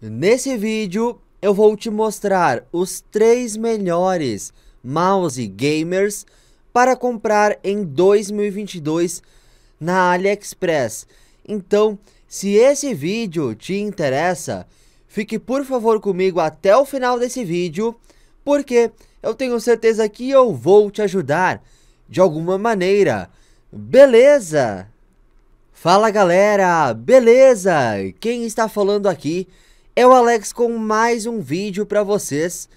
Nesse vídeo eu vou te mostrar os 3 melhores mouse gamers para comprar em 2022 na AliExpress. Então, se esse vídeo te interessa, fique por favor comigo até o final desse vídeo, porque eu tenho certeza que eu vou te ajudar de alguma maneira. Beleza? Fala galera, beleza? Quem está falando aqui é o Alex com mais um vídeo para vocês.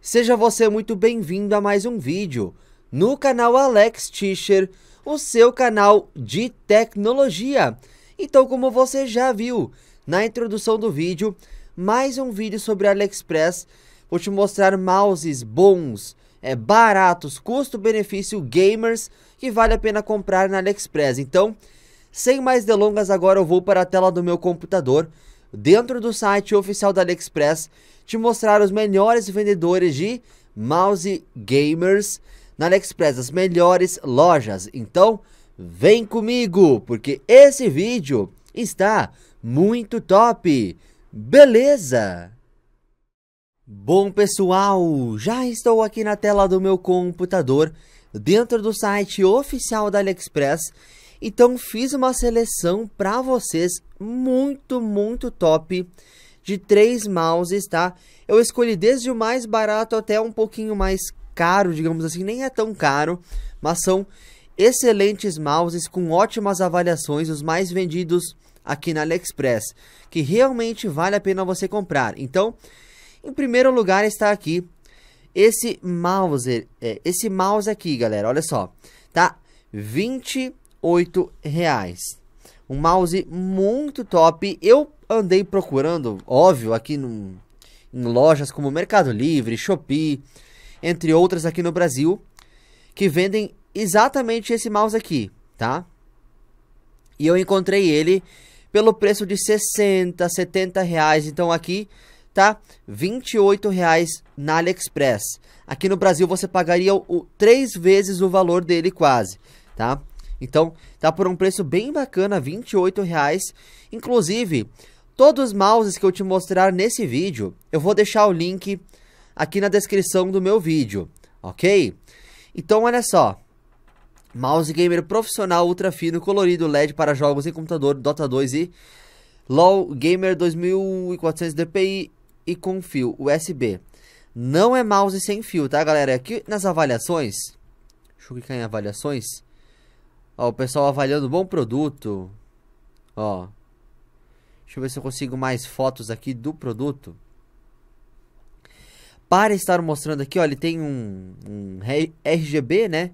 Seja você muito bem-vindo a mais um vídeo no canal Alex Tischer, o seu canal de tecnologia. Então, como você já viu na introdução do vídeo, mais um vídeo sobre AliExpress. Vou te mostrar mouses bons, é, baratos, custo-benefício gamers que vale a pena comprar na AliExpress. Então, sem mais delongas, agora eu vou para a tela do meu computador dentro do site oficial da AliExpress, te mostrar os melhores vendedores de mouse gamers na AliExpress, as melhores lojas. Então, vem comigo, porque esse vídeo está muito top. Beleza? Bom pessoal, já estou aqui na tela do meu computador, dentro do site oficial da AliExpress, então fiz uma seleção para vocês muito, muito top de três mouses, tá? Eu escolhi desde o mais barato até um pouquinho mais caro, digamos assim, nem é tão caro, mas são excelentes mouses com ótimas avaliações, os mais vendidos aqui na AliExpress, que realmente vale a pena você comprar. Então, em primeiro lugar está aqui esse mouse, é, esse mouse aqui, galera, olha só, tá? 28 reais. Um mouse muito top. Eu andei procurando, óbvio, aqui no, em lojas como Mercado Livre, Shopee, entre outras aqui no Brasil, que vendem exatamente esse mouse aqui, tá? E eu encontrei ele pelo preço de 60, 70 reais. Então aqui tá 28 reais na AliExpress. Aqui no Brasil você pagaria o, o três vezes o valor dele quase, tá? Então, tá por um preço bem bacana, R$ Inclusive, todos os mouses que eu te mostrar nesse vídeo, eu vou deixar o link aqui na descrição do meu vídeo, ok? Então, olha só. Mouse gamer profissional ultra fino colorido LED para jogos em computador Dota 2 e LoL Gamer 2400 DPI e com fio USB. Não é mouse sem fio, tá, galera? Aqui nas avaliações, deixa eu clicar em avaliações. Ó, o pessoal avaliando bom produto. Ó. Deixa eu ver se eu consigo mais fotos aqui do produto. Para estar mostrando aqui, ó, ele tem um, um RGB, né?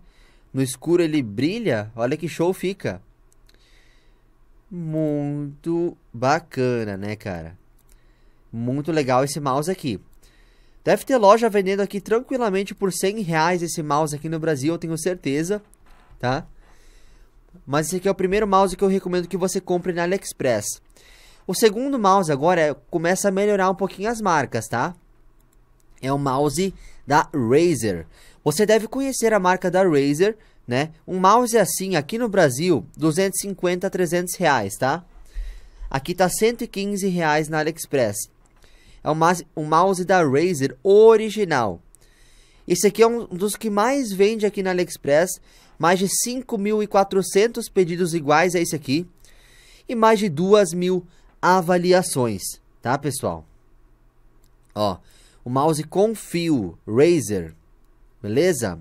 No escuro ele brilha. Olha que show fica. Muito bacana, né, cara? Muito legal esse mouse aqui. Deve ter loja vendendo aqui tranquilamente por 100 reais esse mouse aqui no Brasil, eu tenho certeza, tá? Mas esse aqui é o primeiro mouse que eu recomendo que você compre na AliExpress. O segundo mouse agora é, começa a melhorar um pouquinho as marcas, tá? É o mouse da Razer. Você deve conhecer a marca da Razer, né? Um mouse assim, aqui no Brasil, 250 a 300 reais, tá? Aqui tá 115 reais na AliExpress. É um mouse, um mouse da Razer original. Esse aqui é um dos que mais vende aqui na AliExpress mais de 5.400 pedidos iguais a esse aqui e mais de 2.000 mil avaliações, tá pessoal? Ó, o mouse com fio Razer, beleza?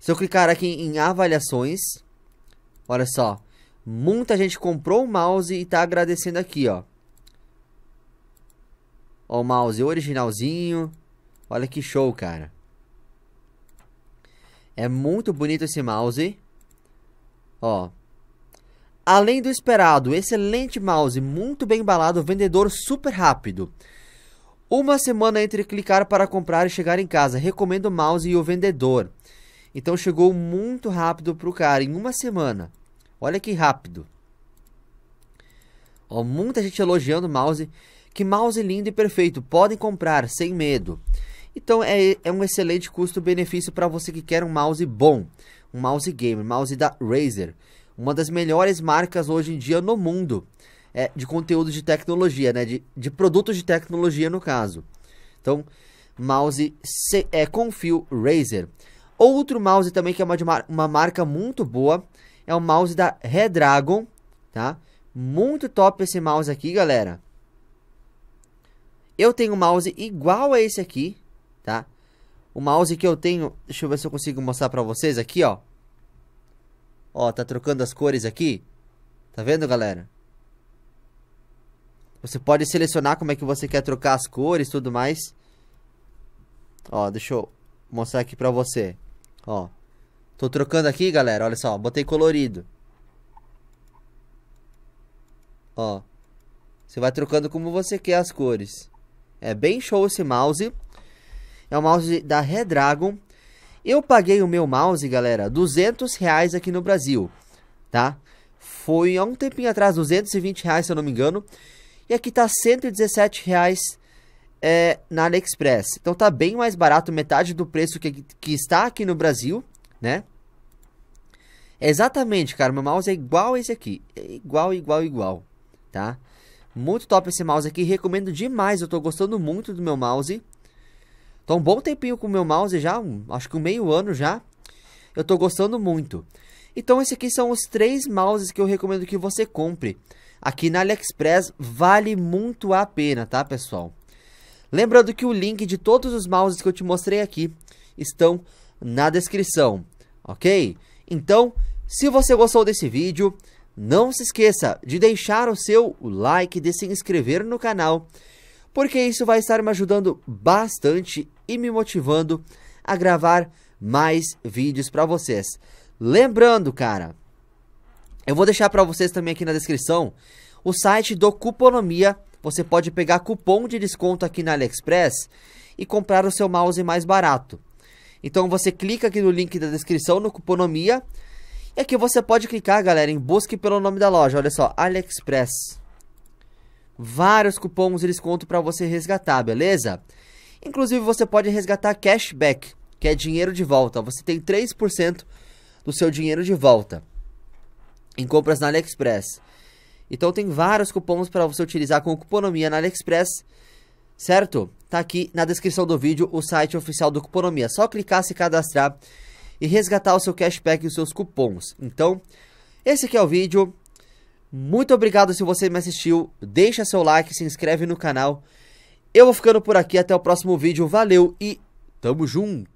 Se eu clicar aqui em avaliações, olha só, muita gente comprou o mouse e tá agradecendo aqui, ó. Ó, o mouse originalzinho, olha que show, cara. É muito bonito esse mouse. Ó. Além do esperado, excelente mouse, muito bem embalado, vendedor super rápido. Uma semana entre clicar para comprar e chegar em casa. Recomendo o mouse e o vendedor. Então chegou muito rápido para o cara, em uma semana. Olha que rápido. Ó, muita gente elogiando o mouse. Que mouse lindo e perfeito. Podem comprar, sem medo. Então é, é um excelente custo-benefício para você que quer um mouse bom, um mouse gamer, mouse da Razer, uma das melhores marcas hoje em dia no mundo é, de conteúdo de tecnologia, né? de, de produtos de tecnologia no caso. Então, mouse C, é, com fio Razer. Outro mouse também que é uma, mar uma marca muito boa é o mouse da Redragon, tá? Muito top esse mouse aqui, galera. Eu tenho um mouse igual a esse aqui, tá? O mouse que eu tenho, deixa eu ver se eu consigo mostrar pra vocês aqui, ó. Ó, tá trocando as cores aqui. Tá vendo, galera? Você pode selecionar como é que você quer trocar as cores e tudo mais. Ó, deixa eu mostrar aqui pra você. Ó, tô trocando aqui, galera. Olha só, botei colorido. Ó, você vai trocando como você quer as cores. É bem show esse mouse. É o mouse da Redragon. Eu paguei o meu mouse, galera, 200 reais aqui no Brasil, tá? Foi há um tempinho atrás, 220 reais, se eu não me engano. E aqui tá 117 reais é, na AliExpress. Então tá bem mais barato, metade do preço que, que está aqui no Brasil, né? É exatamente, cara, meu mouse é igual a esse aqui. É igual, igual, igual, tá? Muito top esse mouse aqui, recomendo demais, eu tô gostando muito do meu mouse. Tô um bom tempinho com o meu mouse já, um, acho que um meio ano já. Eu tô gostando muito. Então esses aqui são os três mouses que eu recomendo que você compre. Aqui na AliExpress vale muito a pena, tá pessoal? Lembrando que o link de todos os mouses que eu te mostrei aqui estão na descrição, ok? Então, se você gostou desse vídeo, não se esqueça de deixar o seu like, de se inscrever no canal, porque isso vai estar me ajudando bastante e me motivando a gravar mais vídeos para vocês. Lembrando, cara, eu vou deixar para vocês também aqui na descrição o site do Cuponomia. Você pode pegar cupom de desconto aqui na AliExpress e comprar o seu mouse mais barato. Então você clica aqui no link da descrição no Cuponomia. E aqui você pode clicar, galera, em busque pelo nome da loja. Olha só, AliExpress. Vários cupons de desconto para você resgatar, beleza? Inclusive, você pode resgatar cashback, que é dinheiro de volta. Você tem 3% do seu dinheiro de volta em compras na AliExpress. Então tem vários cupons para você utilizar com Cuponomia na AliExpress, certo? Tá aqui na descrição do vídeo o site oficial do Cuponomia. Só clicar, se cadastrar e resgatar o seu cashback e os seus cupons. Então, esse aqui é o vídeo. Muito obrigado se você me assistiu. Deixa seu like, se inscreve no canal. Eu vou ficando por aqui, até o próximo vídeo, valeu e tamo junto!